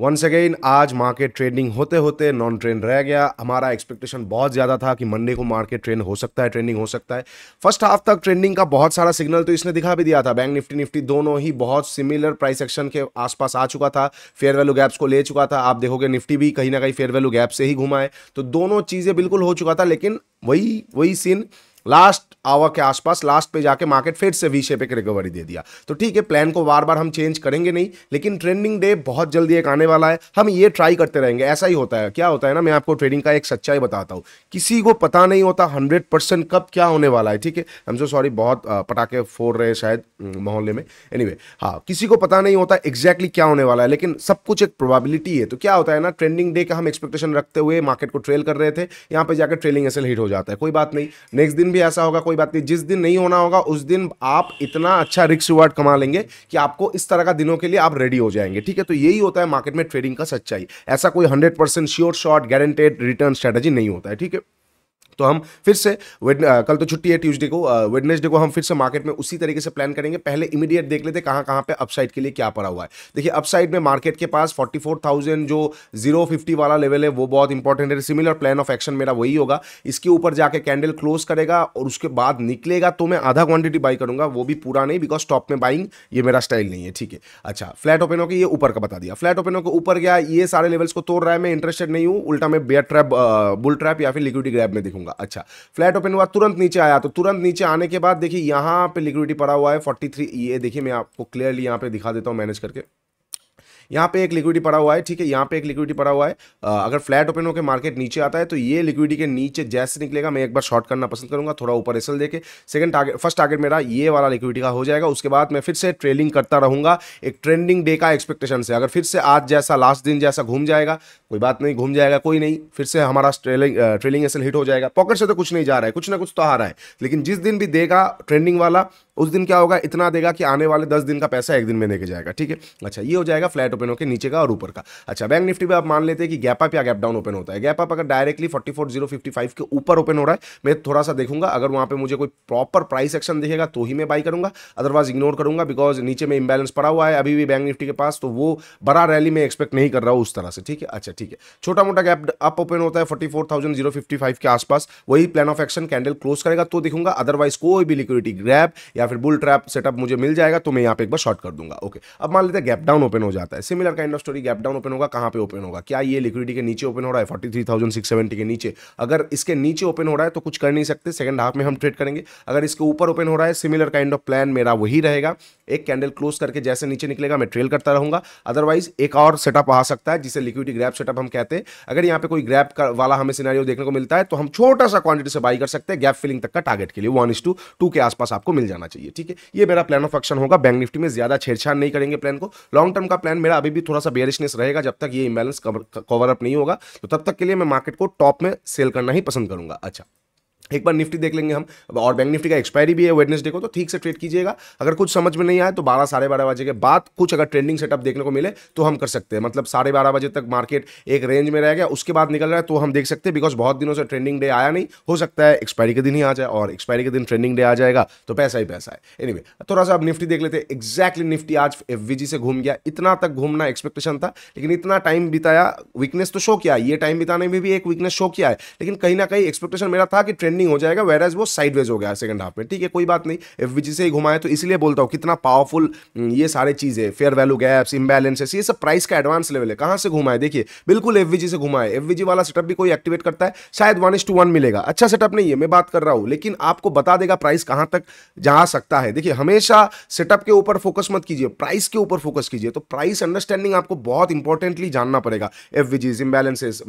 once again आज market trading होते होते नॉन ट्रेंड रह गया हमारा एक्सपेक्टेशन बहुत ज़्यादा था कि मंडे को मार्केट ट्रेंड हो सकता है ट्रेंडिंग हो सकता है फर्स्ट हाफ तक ट्रेंडिंग का बहुत सारा सिग्नल तो इसने दिखा भी दिया था बैंक निफ्टी निफ्टी दोनों ही बहुत सिमिलर प्राइस एक्शन के आसपास आ चुका था फेयर वैल्यू गैप्स को ले चुका था आप देखोगे निफ्टी भी कहीं ना कहीं फेयर वैल्यू गैप से ही घुमा है तो दोनों चीज़ें बिल्कुल हो चुका था लेकिन वही वही सीन लास्ट आवर के आसपास लास्ट पे जाके मार्केट फिर से वी शेप एक रिकवरी दे दिया तो ठीक है प्लान को बार बार हम चेंज करेंगे नहीं लेकिन ट्रेंडिंग डे बहुत जल्दी एक आने वाला है हम ये ट्राई करते रहेंगे ऐसा ही होता है क्या होता है ना मैं आपको ट्रेडिंग का एक सच्चाई बताता हूँ किसी को पता नहीं होता हंड्रेड परसेंट कब क्या होने वाला है ठीक है हम सो सॉरी बहुत पटाखे फोड़ रहे शायद मोहल्ले में एनी anyway, हाँ किसी को पता नहीं होता एग्जैक्टली क्या होने वाला है लेकिन सब कुछ एक प्रोबेबिलिटी है तो क्या होता है ना ट्रेंडिंग डे का हम एक्सपेक्टेशन रखते हुए मार्केट को ट्रेल कर रहे थे यहाँ पर जाकर ट्रेलिंग एसल हिट हो जाता है कोई बात नहीं नेक्स्ट दिन भी ऐसा होगा कोई बात नहीं जिस दिन नहीं होना होगा उस दिन आप इतना अच्छा रिक्स रिवार्ड कमा लेंगे कि आपको इस तरह का दिनों के लिए आप रेडी हो जाएंगे ठीक है तो यही होता है मार्केट में ट्रेडिंग का सच्चाई ऐसा कोई hundred percent sure shot guaranteed return strategy नहीं होता है ठीक है तो हम फिर से कल तो छुट्टी है ट्यूसडे को वेडनेसडे को हम फिर से मार्केट में उसी तरीके से प्लान करेंगे पहले इमीडिएट देख लेते कहां कहां पे अपसाइड के लिए क्या पड़ा हुआ है देखिए अपसाइड में मार्केट के पास 44,000 जो 050 वाला लेवल है वो बहुत इंपॉर्टेंट है सिमिलर प्लान ऑफ एक्शन मेरा वही होगा इसके ऊपर जाके कैंडल क्लोज करेगा और उसके बाद निकलेगा तो मैं आधा क्वांटिटी बाई करूंगा वो भी पूरा नहीं बिकॉज स्टॉप में बाइंग ये मेरा स्टाइल नहीं है ठीक है अच्छा फ्लैट ओपनों के ये ऊपर का बता दिया फ्लैट ओपनों के ऊपर गया ये सारे लेवल्स को तोड़ रहा है मैं इंटरेस्टेड नहीं हूँ उल्टा मैं बेयर ट्रैप बुल ट्रैप या फिर लिक्विडी ग्रैप में देखूँ रखूंगा अच्छा फ्लैट ओपन हुआ तुरंत नीचे आया तो तुरंत नीचे आने के बाद देखिए यहाँ पे लिक्विडिटी पड़ा हुआ है फोर्टी थ्री ये देखिए मैं आपको क्लियरली यहाँ पे दिखा देता हूँ मैनेज करके यहाँ पे एक लिक्विडिटी पड़ा हुआ है ठीक है यहाँ पे एक लिक्विडिटी पड़ा हुआ है अगर फ्लैट ओपन होकर मार्केट नीचे आता है तो ये लिक्विडिटी के नीचे जैसे निकलेगा मैं एक बार शॉर्ट करना पसंद करूँगा थोड़ा ऊपर एसल देकर सेकंड टारगेट फर्स्ट टारगेट मेरा ये वाला लिक्विडिटी का हो जाएगा उसके बाद मैं फिर से ट्रेलिंग करता रहूँगा एक ट्रेंडिंग डे का एक्सपेक्टेशन से अगर फिर से आज जैसा लास्ट दिन जैसा घूम जाएगा कोई बात नहीं घूम जाएगा कोई नहीं फिर से हमारा ट्रेलिंग ट्रेलिंग एसल हिट हो जाएगा पॉकेट से तो कुछ नहीं जा रहा है कुछ ना कुछ तो आ रहा है लेकिन जिस दिन भी देगा ट्रेंडिंग वाला उस दिन क्या होगा इतना देगा कि आने वाले दस दिन का पैसा एक दिन में लेके जाएगा ठीक है अच्छा ये हो जाएगा फ्लैट ओपन होकर नीचे का और ऊपर का अच्छा बैंक निफ्टी में आप मान लेते हैं कि गैप अप या गैप डाउन ओपन होता है गैप अप अगर directly forty four zero fifty five के ऊपर ओपन हो रहा है मैं थोड़ा सा देखूंगा अगर वहां पर मुझे कोई प्रॉपर प्राइस एक्शन दिखेगा तो ही मैं बाई करूंगा अदरवाइज इग्नोर करूंगा बिकॉज नीचे में इंबैलेंस पड़ा हुआ है अभी भी बैंक निफ्टी के पास तो वो बड़ा रैली में एक्सपेक्ट नहीं कर रहा हूँ उस तरह से ठीक है अच्छा ठीक है छोटा मोटा गैप अप ओपन होता है forty four thousand zero fifty five के आसपास वही plan of action candle close करेगा तो दिखूंगा अदरवाइज कोई भी लिक्विडिटी ग्रैप या फिर बुल ट्रैप सेटअप मुझे मिल जाएगा तो मैं यहाँ पे एक बार शॉर्ट कर दूंगा ओके अब मान लेते हैं गैप डाउन ओपन हो जाता है similar kind of story gap down open होगा कहाँ पे ओपन होगा क्या ये लिक्विडिटी के नीचे ओपन हो रहा है forty three thousand six seventy के नीचे अगर इसके नीचे ओपन हो रहा है तो कुछ कर नहीं सकते सेकंड हाफ में हम ट्रेड करेंगे अगर इसके ऊपर ओपन हो रहा है सिमिलर काइंड ऑफ प्लान मेरा वही रहेगा एक कैंडल क्लोज करके जैसे नीचे निकलेगा मैं ट्रेल करता रहूंगा अदरवाइज एक और सेटअप आ सकता है जिसे लिक्विडिटी ग्रैप सेटअप हम कहते हैं अगर यहाँ पे कोई ग्रैप वाला हमें सिनारियो देखने को मिलता है तो हम छोटा सा क्वांटिटी से बाई कर सकते हैं गैप फिलिंग तक का टारगेट के लिए वन इस टू टू के आसपास आपको मिल जाना चाहिए ठीक है ये मेरा प्लान ऑफ एक्शन होगा बैंक निफ्टी में ज्यादा छेड़छाड़ नहीं करेंगे प्लान को लॉन्ग टर्म का प्लान मेरा अभी भी थोड़ा सा बेरिशनेस रहेगा जब तक ये इम्बेलेंस कवर अप नहीं होगा तो तब तक के लिए मैं मार्केट को टॉप में सेल करना ही पसंद करूंगा अच्छा एक बार निफ्टी देख लेंगे हम और बैंक निफ्टी का एक्सपायरी भी है वेडनेसडे को तो ठीक से ट्रेड कीजिएगा अगर कुछ समझ में नहीं आए तो बारह साढ़े बारह बजे के बाद कुछ अगर ट्रेंडिंग सेटअप देखने को मिले तो हम कर सकते हैं मतलब साढ़े बारह बजे तक मार्केट एक रेंज में रह गया उसके बाद निकल रहा है तो हम देख सकते हैं बिकॉज बहुत दिनों से ट्रेंडिंग डे आया नहीं हो सकता है एक्सपायरी के दिन ही आ जाए और एक्सपायरी के दिन ट्रेंडिंग डे आ जाएगा तो पैसा ही पैसा है एनी थोड़ा सा अब निफ्टी देख लेते हैं एक्जैक्टली निफ्टी आज एफ से घूम गया इतना तक घूमना एक्सपेक्टेशन था लेकिन इतना टाइम बिताया वीकनेस तो शो किया ये टाइम बिताने में भी एक वीकनेस शो किया है लेकिन कहीं ना कहीं एक्सपेक्टेशन मेरा था कि ट्रेंडिंग एंडिंग हो जाएगा वेर एज वो साइडवेज हो गया सेकंड हाफ में ठीक है कोई बात नहीं एफ बी से ही घुमाए तो इसलिए बोलता हूँ कितना पावरफुल हम्म, ये सारे चीज़ें फेयर वैल्यू गैप्स इम्बैलेंसेस ये सब प्राइस का एडवांस लेवल है कहाँ से घुमाए देखिए बिल्कुल एफ से घुमाए एफ वाला सेटअप भी कोई एक्टिवेट करता है शायद वन टू वन मिलेगा अच्छा सेटअप नहीं है मैं बात कर रहा हूँ लेकिन आपको बता देगा प्राइस कहाँ तक जा सकता है देखिए हमेशा सेटअप के ऊपर फोकस मत कीजिए प्राइस के ऊपर फोकस कीजिए तो प्राइस अंडरस्टैंडिंग आपको बहुत इंपॉर्टेंटली जानना पड़ेगा एफ विजीज इम्बैलेंसेस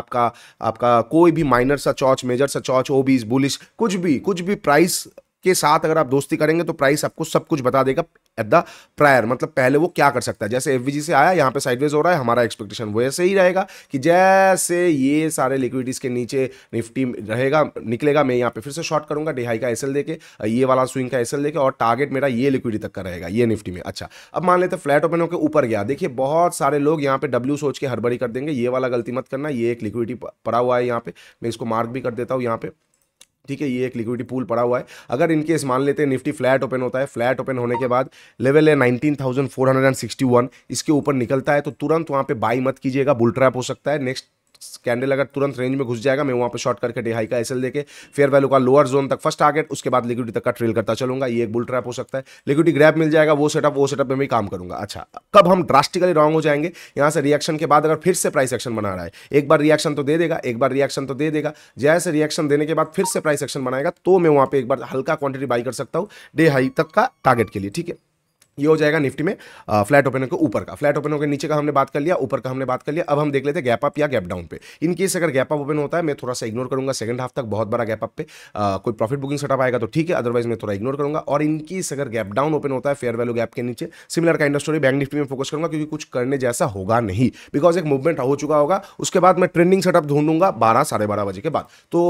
आपका आपका कोई भी माइनर सा चौच मेजर सा चौच ओ बेरिस बुलिश कुछ भी कुछ भी प्राइस के साथ अगर आप दोस्ती करेंगे तो प्राइस आपको सब कुछ बता देगा एट द प्रायर मतलब पहले वो क्या कर सकता है जैसे एफ से आया यहाँ पे साइडवेज हो रहा है हमारा एक्सपेक्टेशन वैसे ही रहेगा कि जैसे ये सारे लिक्विडिटीज़ के नीचे निफ्टी रहेगा निकलेगा मैं यहाँ पे फिर से शॉर्ट करूंगा डिहाई का एसएल देके ये वाला स्विंग का एसएल देके और टारगेट मेरा ये लिक्विडिटी तक का रहेगा ये निफ्टी में अच्छा अब मान लेते फ्लैट ओपन होकर ऊपर गया देखिए बहुत सारे लोग यहाँ पे डब्ल्यू सोच के हड़बड़ी कर देंगे ये वाला गलती मत करना ये एक लिक्विडिटी पड़ा हुआ है यहाँ पे मैं इसको मार्क भी कर देता हूँ यहाँ पे ठीक है ये एक लिक्विडिटी पूल पड़ा हुआ है अगर इनके इस मान लेते हैं निफ्टी फ्लैट ओपन होता है फ्लैट ओपन होने के बाद लेवल है 19,461 इसके ऊपर निकलता है तो तुरंत वहाँ पे बाई मत कीजिएगा बुल ट्रैप हो सकता है नेक्स्ट कैंडल अगर तुरंत रेंज में घुस जाएगा मैं वहाँ पर शॉर्ट करके डे हाई का एसएल देके फेयर वैल्यू का लोअर जोन तक फर्स्ट टारगेट उसके बाद लिक्विडिटी तक का ट्रेल करता चलूंगा ये एक बुल ट्रैप हो सकता है लिक्विडिटी ग्रैप मिल जाएगा वो सेटअप वो सेटअप में भी काम करूंगा अच्छा कब हम ड्रास्टिकली रॉन्ग हो जाएंगे यहाँ से रिएक्शन के बाद अगर फिर से प्राइस एक्शन बना रहा है एक बार रिएक्शन तो दे देगा एक बार रिएक्शन तो दे देगा जैसे रिएक्शन देने के बाद फिर से प्राइस एक्शन बनाएगा तो मैं वहाँ पर एक बार हल्का क्वांटिटी बाई कर सकता हूँ डे हाई तक का टारगेट के लिए ठीक है ये हो जाएगा निफ्टी में फ्लैट ओपनर के ऊपर का फ्लैट ओपनर के नीचे का हमने बात कर लिया ऊपर का हमने बात कर लिया अब हम देख लेते हैं गैप अप या गैप डाउन पे इन केस अगर गैप अप ओपन होता है मैं थोड़ा सा इग्नोर करूंगा सेकंड हाफ तक बहुत बड़ा गैप अप पे आ, कोई प्रॉफिट बुकिंग सेटअप आएगा तो ठीक है अदरवाइज मैं थोड़ा इग्नोर करूंगा और इनकेस अगर गैप डाउन ओपन होता है फेयर वैल्यू गैप के नीचे सिमिलर का इंडस्ट्री बैंक निफ्टी में फोकस करूंगा क्योंकि कुछ करने जैसा होगा नहीं बिकॉज एक मूवमेंट हो चुका होगा उसके बाद मैं ट्रेंडिंग सेटअप ढूंढूंगा बारह साढ़े बारह बजे के बाद तो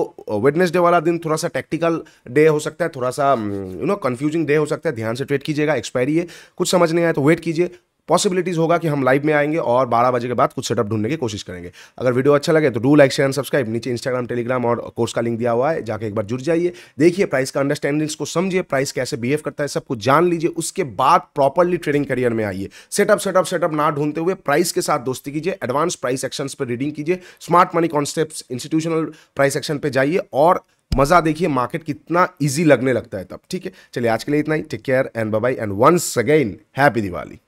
वेडनेसडे वाला दिन थोड़ा सा टेक्टिकल डे हो सकता है थोड़ा सा यू नो कन्फ्यूजिंग डे हो सकता है ध्यान से ट्रेड कीजिएगा एक्सपायरी है कुछ समझ नहीं आए तो वेट कीजिए पॉसिबिलिटीज़ होगा कि हम लाइव में आएंगे और 12 बजे के बाद कुछ सेटअप ढूंढने की कोशिश करेंगे अगर वीडियो अच्छा लगे तो do like share and subscribe नीचे इंस्टाग्राम टेलीग्राम और कोर्स का लिंक दिया हुआ है जाके एक बार जुड़ जाइए देखिए प्राइस का अंडरस्टैंडिंग्स को समझिए प्राइस कैसे बिहेव करता है सब कुछ जान लीजिए उसके बाद प्रॉपरली ट्रेडिंग करियर में आइए सेटअप सेटअप सेटअप ना ढूंढते हुए प्राइस के साथ दोस्ती कीजिए एडवांस प्राइस एक्शन पर रीडिंग कीजिए smart money concept institutional price action पर जाइए और मज़ा देखिए मार्केट कितना ईजी लगने लगता है तब ठीक है चलिए आज के लिए इतना ही take care and bye and once again happy Diwali